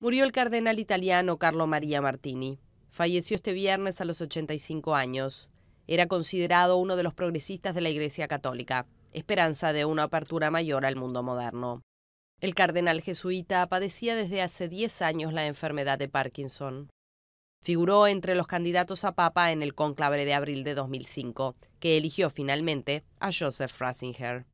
murió el cardenal italiano Carlo Maria Martini. Falleció este viernes a los 85 años. Era considerado uno de los progresistas de la Iglesia Católica, esperanza de una apertura mayor al mundo moderno. El cardenal jesuita padecía desde hace 10 años la enfermedad de Parkinson. Figuró entre los candidatos a papa en el conclave de abril de 2005, que eligió finalmente a Joseph Ratzinger.